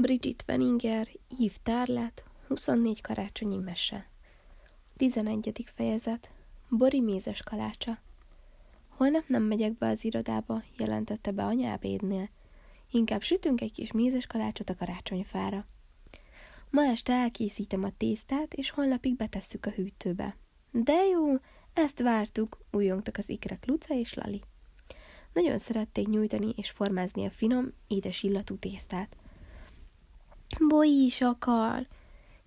Bridget Veninger, Yves tárlát, 24 karácsonyi mese. 11. fejezet Bori mézes kalácsa Holnap nem megyek be az irodába, jelentette be anya ebédnél. Inkább sütünk egy kis mézes kalácsot a karácsonyfára. Ma este elkészítem a tésztát, és holnapig betesszük a hűtőbe. De jó, ezt vártuk, újjongtak az ikrek Luca és Lali. Nagyon szerették nyújtani és formázni a finom, édes illatú tésztát – Bamboly is akar!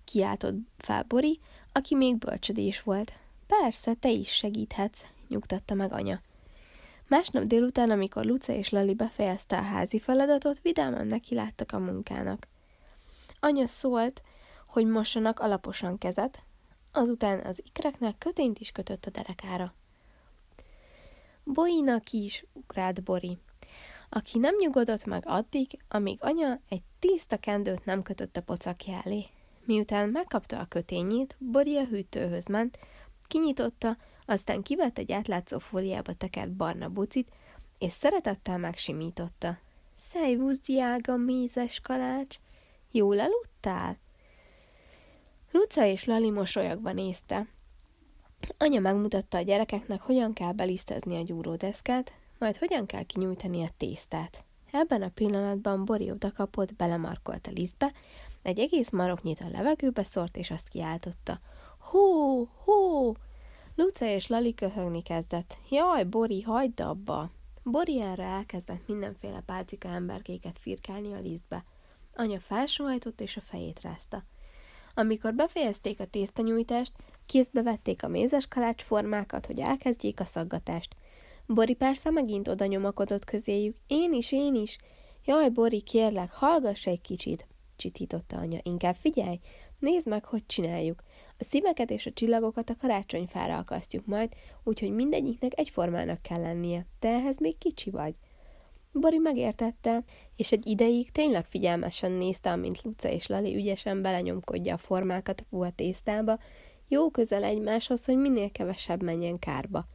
Kiáltott fel Bori, aki még bölcsödés volt. Persze, te is segíthetsz, nyugtatta meg anya. Másnap délután, amikor Luca és Lali befejezte a házi feladatot, vidáman nekiláttak a munkának. Anya szólt, hogy mossanak alaposan kezet, azután az ikreknek kötényt is kötött a derekára. Boinak is, ukrált Bori aki nem nyugodott meg addig, amíg anya egy tiszta kendőt nem kötött a pocakja elé. Miután megkapta a kötényét, Bori a hűtőhöz ment, kinyitotta, aztán kivett egy átlátszó fóliába tekert barna bucit, és szeretettel megsimította. Szejvusz, diága, mézes kalács! Jól aludtál? Luca és Lali mosolyogva nézte. Anya megmutatta a gyerekeknek, hogyan kell belisztezni a gyúródeszkát, majd hogyan kell kinyújtani a tésztát? Ebben a pillanatban Bori odakapott, belemarkolt a lisztbe, egy egész maroknyit a levegőbe szort, és azt kiáltotta. Hó, hó! Luca és Lali köhögni kezdett. Jaj, Bori, hagyd abba! Bori erre elkezdett mindenféle pálcika emberkéket firkálni a lisztbe. Anya felsóhajtott és a fejét rázta. Amikor befejezték a tésztanyújtást, kézbe vették a mézes kalács formákat, hogy elkezdjék a szaggatást. Bori persze megint oda nyomakodott közéjük. Én is, én is. Jaj, Bori, kérlek, hallgass egy kicsit, csitította anya. Inkább figyelj, nézd meg, hogy csináljuk. A szíveket és a csillagokat a karácsonyfára akasztjuk majd, úgyhogy mindegyiknek egyformának kell lennie. Te ehhez még kicsi vagy. Bori megértette, és egy ideig tényleg figyelmesen nézte, amint Luca és Lali ügyesen belenyomkodja a formákat a puha tésztába, jó közel egymáshoz, hogy minél kevesebb menjen kárba.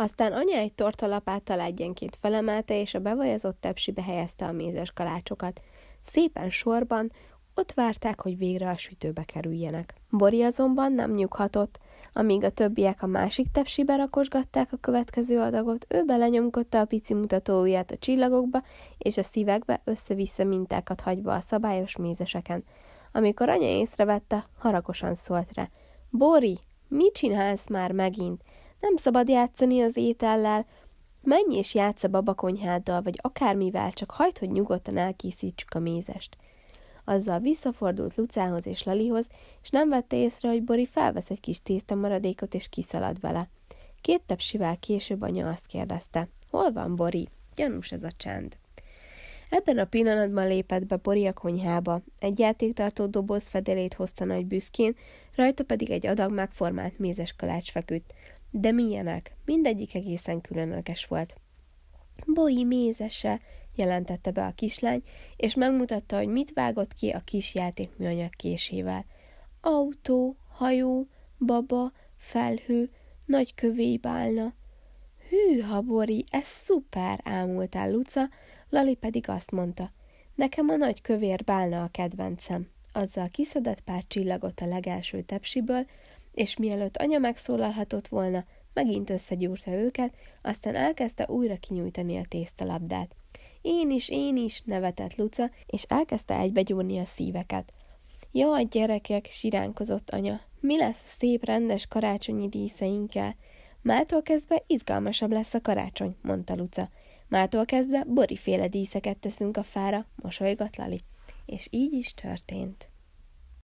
Aztán anya egy tortalapáttal egyenként felemelte, és a bevajazott tepsibe helyezte a mézes kalácsokat. Szépen sorban, ott várták, hogy végre a sütőbe kerüljenek. Bori azonban nem nyughatott. Amíg a többiek a másik tepsibe rakosgatták a következő adagot, ő belenyomkodta a pici mutatóujját a csillagokba és a szívekbe össze-vissza mintákat hagyva a szabályos mézeseken. Amikor anya észrevette, haragosan szólt rá. Bori, mit csinálsz már megint? Nem szabad játszani az étellel. Menj és játsz a babakonyháddal, vagy akármivel, csak hagyd, hogy nyugodtan elkészítsük a mézest. Azzal visszafordult Lucához és Lalihoz, és nem vette észre, hogy Bori felvesz egy kis tésztamaradékot, és kiszalad vele. Két tepsivel később anya azt kérdezte, hol van Bori? Gyanús ez a csend. Ebben a pillanatban lépett be Bori a konyhába. Egy játéktartó doboz fedelét hozta nagy büszkén, rajta pedig egy adag megformált mézes kalács feküdt. De milyenek? Mindegyik egészen különleges volt. Bói mézese, jelentette be a kislány, és megmutatta, hogy mit vágott ki a kis játékműanyag késével. Autó, hajó, baba, felhő, nagy bálna. Hű, habori, ez szuper, ámultál Luca, Lali pedig azt mondta, nekem a nagy kövér bálna a kedvencem. Azzal kiszedett pár csillagot a legelső tepsiből, és mielőtt anya megszólalhatott volna, megint összegyúrta őket, aztán elkezdte újra kinyújtani a tésztalabdát. Én is, én is, nevetett Luca, és elkezdte egybegyúrni a szíveket. Jaj, gyerekek, siránkozott anya, mi lesz a szép rendes karácsonyi díszeinkkel? Mától kezdve izgalmasabb lesz a karácsony, mondta Luca. Mától kezdve boriféle díszeket teszünk a fára, mosolygott Lali. És így is történt.